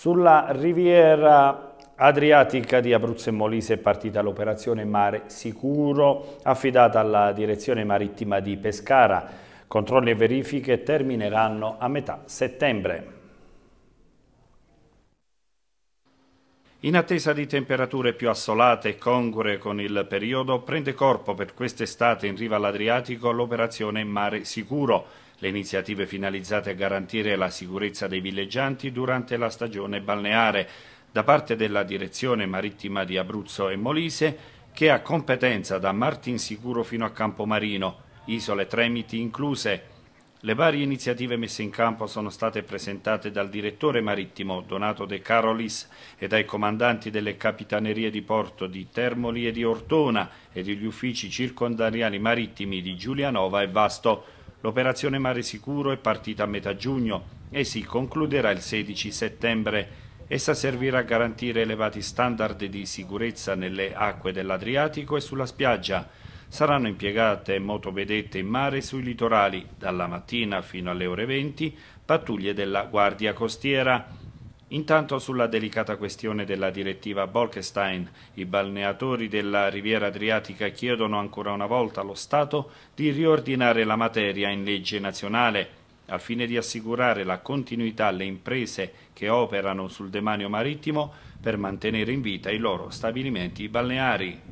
Sulla riviera Adriatica di Abruzzo e Molise è partita l'operazione Mare Sicuro affidata alla direzione marittima di Pescara. Controlli e verifiche termineranno a metà settembre. In attesa di temperature più assolate e congure con il periodo, prende corpo per quest'estate in riva all'Adriatico l'operazione Mare Sicuro le iniziative finalizzate a garantire la sicurezza dei villeggianti durante la stagione balneare da parte della Direzione Marittima di Abruzzo e Molise che ha competenza da Martinsicuro fino a Campomarino, isole Tremiti incluse. Le varie iniziative messe in campo sono state presentate dal direttore marittimo Donato De Carolis e dai comandanti delle capitanerie di porto di Termoli e di Ortona e degli uffici circondariali marittimi di Giulianova e Vasto. L'operazione Mare Sicuro è partita a metà giugno e si concluderà il 16 settembre. Essa servirà a garantire elevati standard di sicurezza nelle acque dell'Adriatico e sulla spiaggia. Saranno impiegate motovedette in mare e sui litorali, dalla mattina fino alle ore 20, pattuglie della Guardia Costiera. Intanto sulla delicata questione della direttiva Bolkestein, i balneatori della Riviera Adriatica chiedono ancora una volta allo Stato di riordinare la materia in legge nazionale al fine di assicurare la continuità alle imprese che operano sul demanio marittimo per mantenere in vita i loro stabilimenti balneari.